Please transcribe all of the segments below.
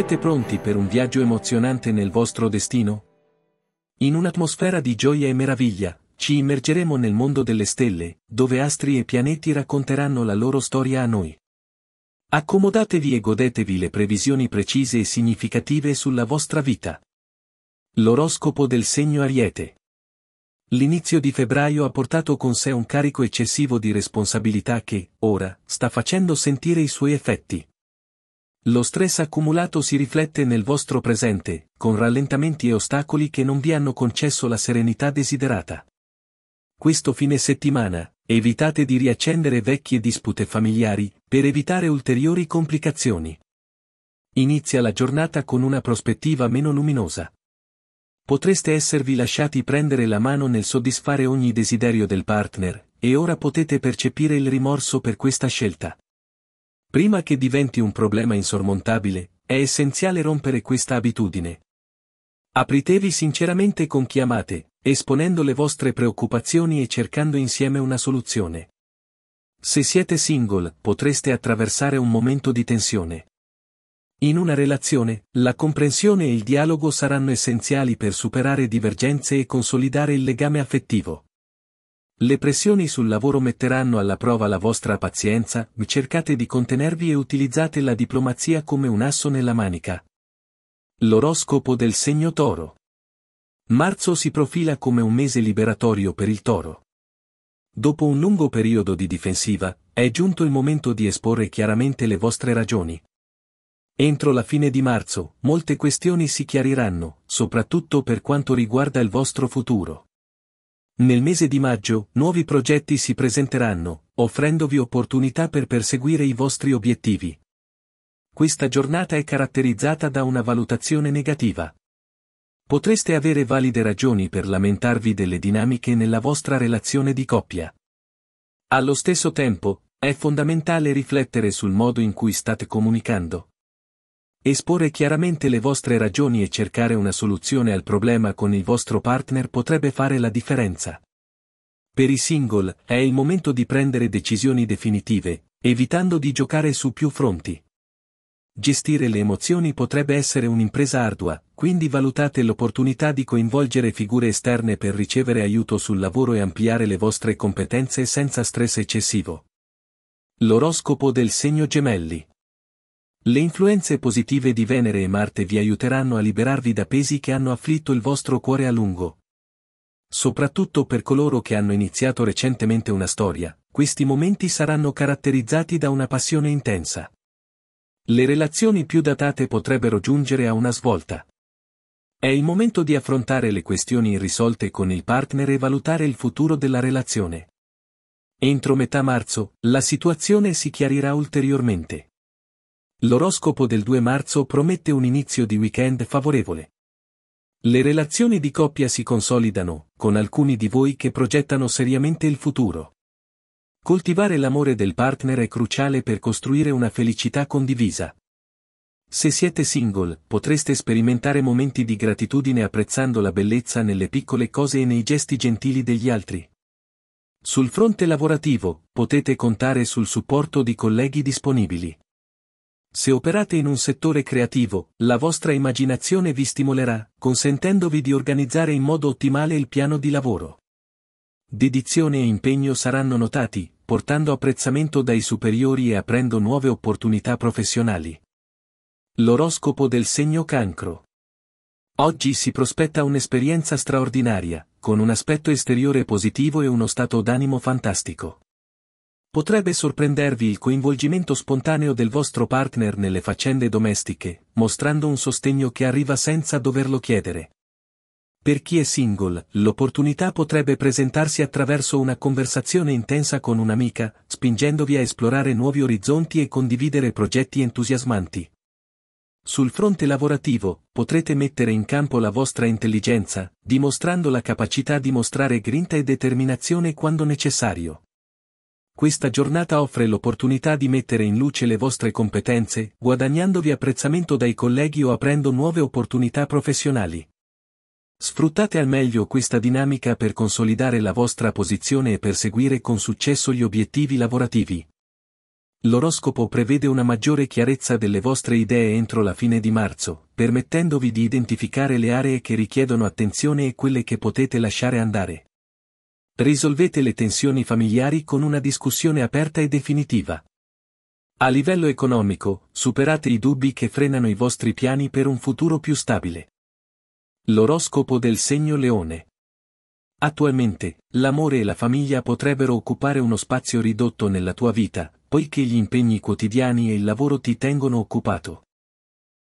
Siete pronti per un viaggio emozionante nel vostro destino? In un'atmosfera di gioia e meraviglia, ci immergeremo nel mondo delle stelle, dove astri e pianeti racconteranno la loro storia a noi. Accomodatevi e godetevi le previsioni precise e significative sulla vostra vita. L'oroscopo del segno Ariete. L'inizio di febbraio ha portato con sé un carico eccessivo di responsabilità che, ora, sta facendo sentire i suoi effetti. Lo stress accumulato si riflette nel vostro presente, con rallentamenti e ostacoli che non vi hanno concesso la serenità desiderata. Questo fine settimana, evitate di riaccendere vecchie dispute familiari, per evitare ulteriori complicazioni. Inizia la giornata con una prospettiva meno luminosa. Potreste esservi lasciati prendere la mano nel soddisfare ogni desiderio del partner, e ora potete percepire il rimorso per questa scelta. Prima che diventi un problema insormontabile, è essenziale rompere questa abitudine. Apritevi sinceramente con chi amate, esponendo le vostre preoccupazioni e cercando insieme una soluzione. Se siete single, potreste attraversare un momento di tensione. In una relazione, la comprensione e il dialogo saranno essenziali per superare divergenze e consolidare il legame affettivo. Le pressioni sul lavoro metteranno alla prova la vostra pazienza, cercate di contenervi e utilizzate la diplomazia come un asso nella manica. L'oroscopo del segno toro. Marzo si profila come un mese liberatorio per il toro. Dopo un lungo periodo di difensiva, è giunto il momento di esporre chiaramente le vostre ragioni. Entro la fine di marzo, molte questioni si chiariranno, soprattutto per quanto riguarda il vostro futuro. Nel mese di maggio, nuovi progetti si presenteranno, offrendovi opportunità per perseguire i vostri obiettivi. Questa giornata è caratterizzata da una valutazione negativa. Potreste avere valide ragioni per lamentarvi delle dinamiche nella vostra relazione di coppia. Allo stesso tempo, è fondamentale riflettere sul modo in cui state comunicando. Esporre chiaramente le vostre ragioni e cercare una soluzione al problema con il vostro partner potrebbe fare la differenza. Per i single, è il momento di prendere decisioni definitive, evitando di giocare su più fronti. Gestire le emozioni potrebbe essere un'impresa ardua, quindi valutate l'opportunità di coinvolgere figure esterne per ricevere aiuto sul lavoro e ampliare le vostre competenze senza stress eccessivo. L'oroscopo del segno gemelli. Le influenze positive di Venere e Marte vi aiuteranno a liberarvi da pesi che hanno afflitto il vostro cuore a lungo. Soprattutto per coloro che hanno iniziato recentemente una storia, questi momenti saranno caratterizzati da una passione intensa. Le relazioni più datate potrebbero giungere a una svolta. È il momento di affrontare le questioni irrisolte con il partner e valutare il futuro della relazione. Entro metà marzo, la situazione si chiarirà ulteriormente. L'oroscopo del 2 marzo promette un inizio di weekend favorevole. Le relazioni di coppia si consolidano, con alcuni di voi che progettano seriamente il futuro. Coltivare l'amore del partner è cruciale per costruire una felicità condivisa. Se siete single, potreste sperimentare momenti di gratitudine apprezzando la bellezza nelle piccole cose e nei gesti gentili degli altri. Sul fronte lavorativo, potete contare sul supporto di colleghi disponibili. Se operate in un settore creativo, la vostra immaginazione vi stimolerà, consentendovi di organizzare in modo ottimale il piano di lavoro. Dedizione e impegno saranno notati, portando apprezzamento dai superiori e aprendo nuove opportunità professionali. L'oroscopo del segno cancro. Oggi si prospetta un'esperienza straordinaria, con un aspetto esteriore positivo e uno stato d'animo fantastico. Potrebbe sorprendervi il coinvolgimento spontaneo del vostro partner nelle faccende domestiche, mostrando un sostegno che arriva senza doverlo chiedere. Per chi è single, l'opportunità potrebbe presentarsi attraverso una conversazione intensa con un'amica, spingendovi a esplorare nuovi orizzonti e condividere progetti entusiasmanti. Sul fronte lavorativo, potrete mettere in campo la vostra intelligenza, dimostrando la capacità di mostrare grinta e determinazione quando necessario questa giornata offre l'opportunità di mettere in luce le vostre competenze, guadagnandovi apprezzamento dai colleghi o aprendo nuove opportunità professionali. Sfruttate al meglio questa dinamica per consolidare la vostra posizione e perseguire con successo gli obiettivi lavorativi. L'oroscopo prevede una maggiore chiarezza delle vostre idee entro la fine di marzo, permettendovi di identificare le aree che richiedono attenzione e quelle che potete lasciare andare. Risolvete le tensioni familiari con una discussione aperta e definitiva. A livello economico, superate i dubbi che frenano i vostri piani per un futuro più stabile. L'oroscopo del segno leone. Attualmente, l'amore e la famiglia potrebbero occupare uno spazio ridotto nella tua vita, poiché gli impegni quotidiani e il lavoro ti tengono occupato.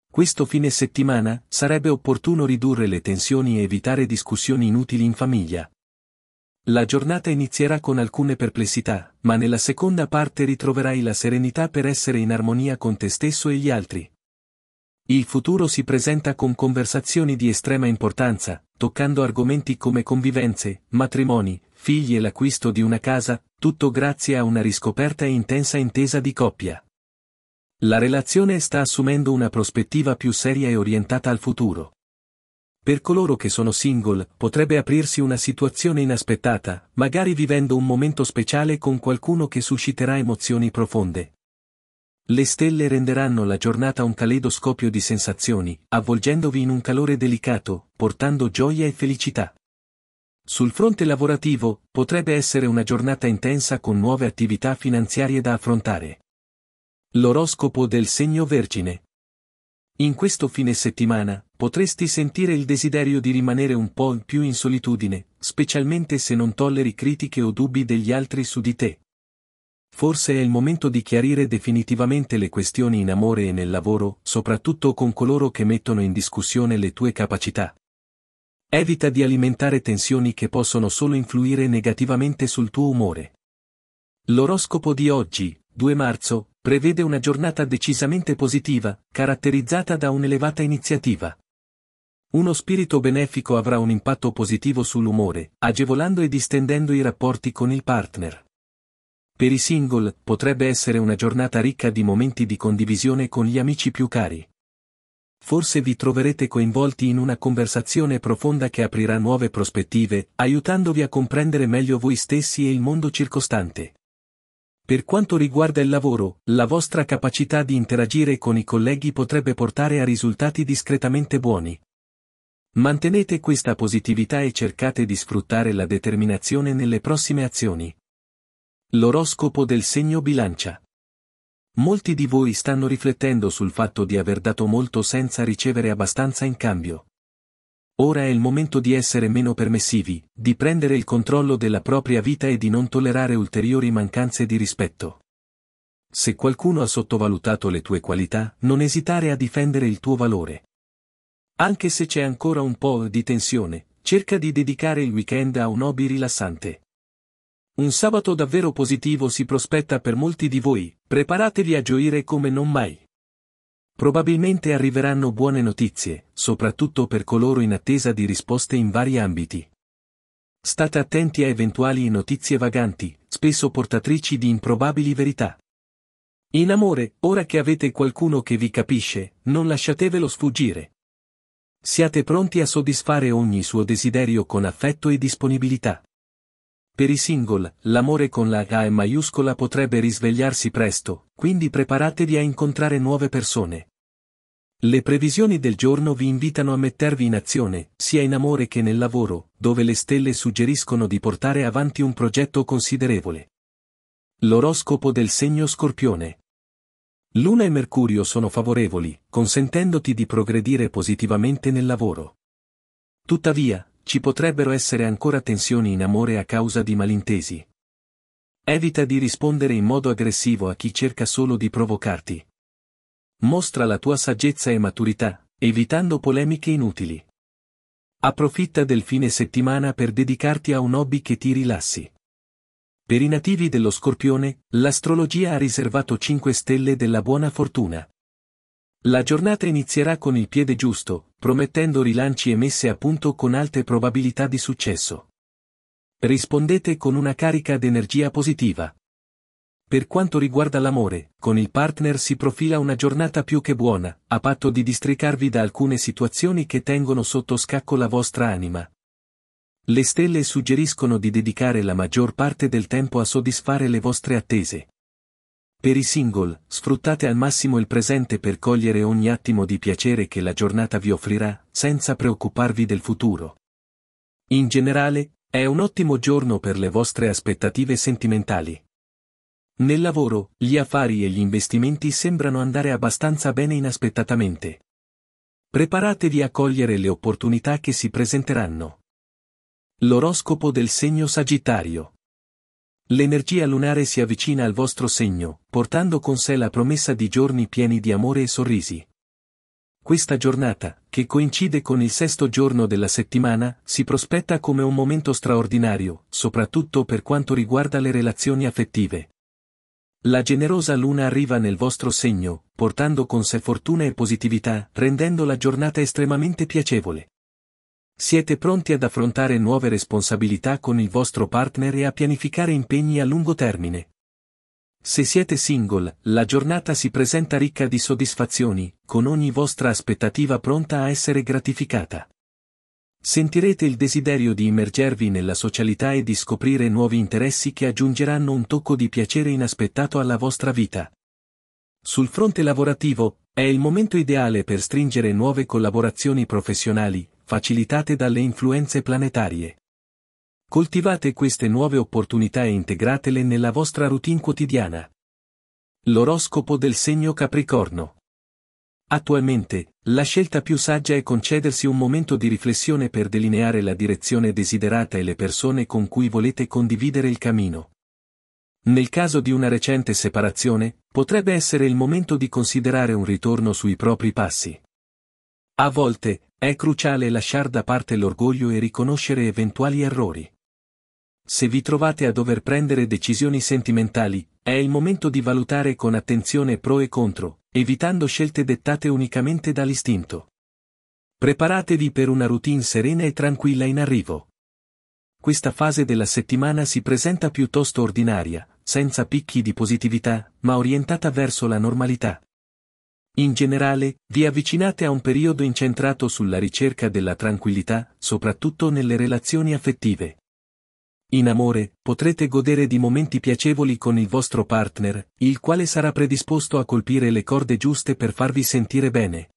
Questo fine settimana sarebbe opportuno ridurre le tensioni e evitare discussioni inutili in famiglia, la giornata inizierà con alcune perplessità, ma nella seconda parte ritroverai la serenità per essere in armonia con te stesso e gli altri. Il futuro si presenta con conversazioni di estrema importanza, toccando argomenti come convivenze, matrimoni, figli e l'acquisto di una casa, tutto grazie a una riscoperta e intensa intesa di coppia. La relazione sta assumendo una prospettiva più seria e orientata al futuro per coloro che sono single, potrebbe aprirsi una situazione inaspettata, magari vivendo un momento speciale con qualcuno che susciterà emozioni profonde. Le stelle renderanno la giornata un caleidoscopio di sensazioni, avvolgendovi in un calore delicato, portando gioia e felicità. Sul fronte lavorativo, potrebbe essere una giornata intensa con nuove attività finanziarie da affrontare. L'oroscopo del segno Vergine in questo fine settimana, potresti sentire il desiderio di rimanere un po' più in solitudine, specialmente se non tolleri critiche o dubbi degli altri su di te. Forse è il momento di chiarire definitivamente le questioni in amore e nel lavoro, soprattutto con coloro che mettono in discussione le tue capacità. Evita di alimentare tensioni che possono solo influire negativamente sul tuo umore. L'oroscopo di oggi, 2 marzo, prevede una giornata decisamente positiva, caratterizzata da un'elevata iniziativa. Uno spirito benefico avrà un impatto positivo sull'umore, agevolando e distendendo i rapporti con il partner. Per i single, potrebbe essere una giornata ricca di momenti di condivisione con gli amici più cari. Forse vi troverete coinvolti in una conversazione profonda che aprirà nuove prospettive, aiutandovi a comprendere meglio voi stessi e il mondo circostante. Per quanto riguarda il lavoro, la vostra capacità di interagire con i colleghi potrebbe portare a risultati discretamente buoni. Mantenete questa positività e cercate di sfruttare la determinazione nelle prossime azioni. L'oroscopo del segno bilancia. Molti di voi stanno riflettendo sul fatto di aver dato molto senza ricevere abbastanza in cambio. Ora è il momento di essere meno permessivi, di prendere il controllo della propria vita e di non tollerare ulteriori mancanze di rispetto. Se qualcuno ha sottovalutato le tue qualità, non esitare a difendere il tuo valore. Anche se c'è ancora un po' di tensione, cerca di dedicare il weekend a un hobby rilassante. Un sabato davvero positivo si prospetta per molti di voi, preparatevi a gioire come non mai. Probabilmente arriveranno buone notizie, soprattutto per coloro in attesa di risposte in vari ambiti. State attenti a eventuali notizie vaganti, spesso portatrici di improbabili verità. In amore, ora che avete qualcuno che vi capisce, non lasciatevelo sfuggire. Siate pronti a soddisfare ogni suo desiderio con affetto e disponibilità. Per i single, l'amore con la H maiuscola potrebbe risvegliarsi presto, quindi preparatevi a incontrare nuove persone. Le previsioni del giorno vi invitano a mettervi in azione, sia in amore che nel lavoro, dove le stelle suggeriscono di portare avanti un progetto considerevole. L'oroscopo del segno Scorpione. Luna e Mercurio sono favorevoli, consentendoti di progredire positivamente nel lavoro. Tuttavia, ci potrebbero essere ancora tensioni in amore a causa di malintesi. Evita di rispondere in modo aggressivo a chi cerca solo di provocarti. Mostra la tua saggezza e maturità, evitando polemiche inutili. Approfitta del fine settimana per dedicarti a un hobby che ti rilassi. Per i nativi dello Scorpione, l'astrologia ha riservato 5 stelle della buona fortuna. La giornata inizierà con il piede giusto, promettendo rilanci e messe a punto con alte probabilità di successo. Rispondete con una carica d'energia positiva. Per quanto riguarda l'amore, con il partner si profila una giornata più che buona, a patto di districarvi da alcune situazioni che tengono sotto scacco la vostra anima. Le stelle suggeriscono di dedicare la maggior parte del tempo a soddisfare le vostre attese. Per i single, sfruttate al massimo il presente per cogliere ogni attimo di piacere che la giornata vi offrirà, senza preoccuparvi del futuro. In generale, è un ottimo giorno per le vostre aspettative sentimentali. Nel lavoro, gli affari e gli investimenti sembrano andare abbastanza bene inaspettatamente. Preparatevi a cogliere le opportunità che si presenteranno. L'oroscopo del segno Sagittario. L'energia lunare si avvicina al vostro segno, portando con sé la promessa di giorni pieni di amore e sorrisi. Questa giornata, che coincide con il sesto giorno della settimana, si prospetta come un momento straordinario, soprattutto per quanto riguarda le relazioni affettive. La generosa luna arriva nel vostro segno, portando con sé fortuna e positività, rendendo la giornata estremamente piacevole. Siete pronti ad affrontare nuove responsabilità con il vostro partner e a pianificare impegni a lungo termine. Se siete single, la giornata si presenta ricca di soddisfazioni, con ogni vostra aspettativa pronta a essere gratificata. Sentirete il desiderio di immergervi nella socialità e di scoprire nuovi interessi che aggiungeranno un tocco di piacere inaspettato alla vostra vita. Sul fronte lavorativo, è il momento ideale per stringere nuove collaborazioni professionali, facilitate dalle influenze planetarie. Coltivate queste nuove opportunità e integratele nella vostra routine quotidiana. L'oroscopo del segno Capricorno. Attualmente, la scelta più saggia è concedersi un momento di riflessione per delineare la direzione desiderata e le persone con cui volete condividere il cammino. Nel caso di una recente separazione, potrebbe essere il momento di considerare un ritorno sui propri passi. A volte, è cruciale lasciar da parte l'orgoglio e riconoscere eventuali errori. Se vi trovate a dover prendere decisioni sentimentali, è il momento di valutare con attenzione pro e contro, evitando scelte dettate unicamente dall'istinto. Preparatevi per una routine serena e tranquilla in arrivo. Questa fase della settimana si presenta piuttosto ordinaria, senza picchi di positività, ma orientata verso la normalità. In generale, vi avvicinate a un periodo incentrato sulla ricerca della tranquillità, soprattutto nelle relazioni affettive. In amore, potrete godere di momenti piacevoli con il vostro partner, il quale sarà predisposto a colpire le corde giuste per farvi sentire bene.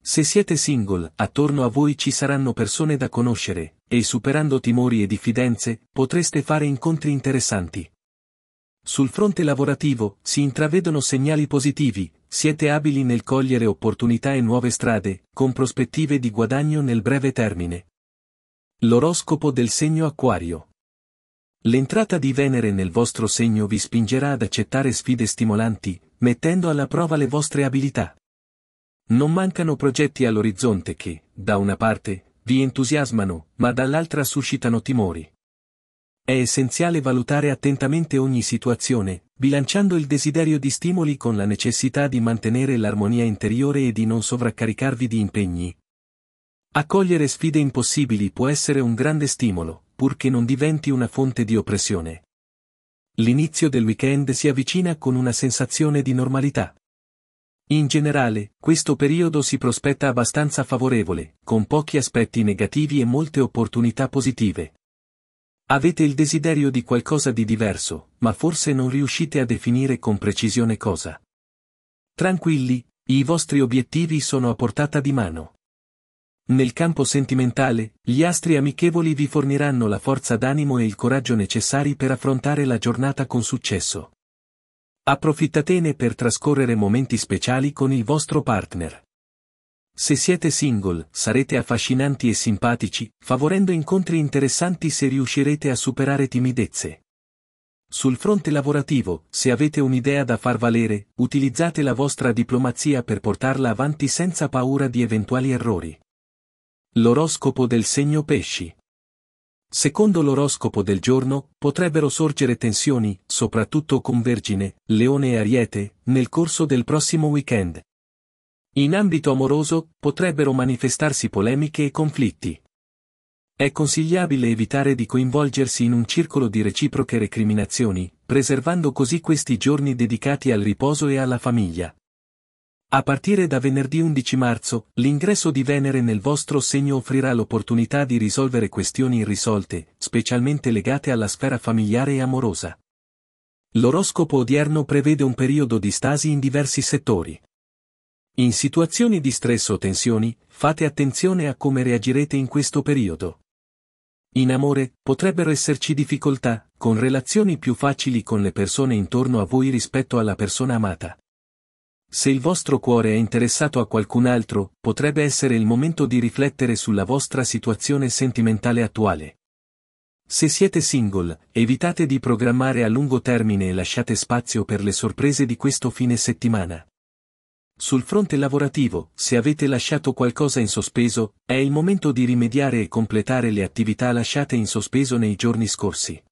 Se siete single, attorno a voi ci saranno persone da conoscere, e superando timori e diffidenze, potreste fare incontri interessanti. Sul fronte lavorativo, si intravedono segnali positivi, siete abili nel cogliere opportunità e nuove strade, con prospettive di guadagno nel breve termine. L'oroscopo del segno acquario. L'entrata di Venere nel vostro segno vi spingerà ad accettare sfide stimolanti, mettendo alla prova le vostre abilità. Non mancano progetti all'orizzonte che, da una parte, vi entusiasmano, ma dall'altra suscitano timori. È essenziale valutare attentamente ogni situazione, bilanciando il desiderio di stimoli con la necessità di mantenere l'armonia interiore e di non sovraccaricarvi di impegni. Accogliere sfide impossibili può essere un grande stimolo, purché non diventi una fonte di oppressione. L'inizio del weekend si avvicina con una sensazione di normalità. In generale, questo periodo si prospetta abbastanza favorevole, con pochi aspetti negativi e molte opportunità positive. Avete il desiderio di qualcosa di diverso, ma forse non riuscite a definire con precisione cosa. Tranquilli, i vostri obiettivi sono a portata di mano. Nel campo sentimentale, gli astri amichevoli vi forniranno la forza d'animo e il coraggio necessari per affrontare la giornata con successo. Approfittatene per trascorrere momenti speciali con il vostro partner. Se siete single, sarete affascinanti e simpatici, favorendo incontri interessanti se riuscirete a superare timidezze. Sul fronte lavorativo, se avete un'idea da far valere, utilizzate la vostra diplomazia per portarla avanti senza paura di eventuali errori. L'oroscopo del segno pesci. Secondo l'oroscopo del giorno, potrebbero sorgere tensioni, soprattutto con Vergine, Leone e Ariete, nel corso del prossimo weekend, in ambito amoroso, potrebbero manifestarsi polemiche e conflitti. È consigliabile evitare di coinvolgersi in un circolo di reciproche recriminazioni, preservando così questi giorni dedicati al riposo e alla famiglia. A partire da venerdì 11 marzo, l'ingresso di Venere nel vostro segno offrirà l'opportunità di risolvere questioni irrisolte, specialmente legate alla sfera familiare e amorosa. L'oroscopo odierno prevede un periodo di stasi in diversi settori. In situazioni di stress o tensioni, fate attenzione a come reagirete in questo periodo. In amore, potrebbero esserci difficoltà, con relazioni più facili con le persone intorno a voi rispetto alla persona amata. Se il vostro cuore è interessato a qualcun altro, potrebbe essere il momento di riflettere sulla vostra situazione sentimentale attuale. Se siete single, evitate di programmare a lungo termine e lasciate spazio per le sorprese di questo fine settimana. Sul fronte lavorativo, se avete lasciato qualcosa in sospeso, è il momento di rimediare e completare le attività lasciate in sospeso nei giorni scorsi.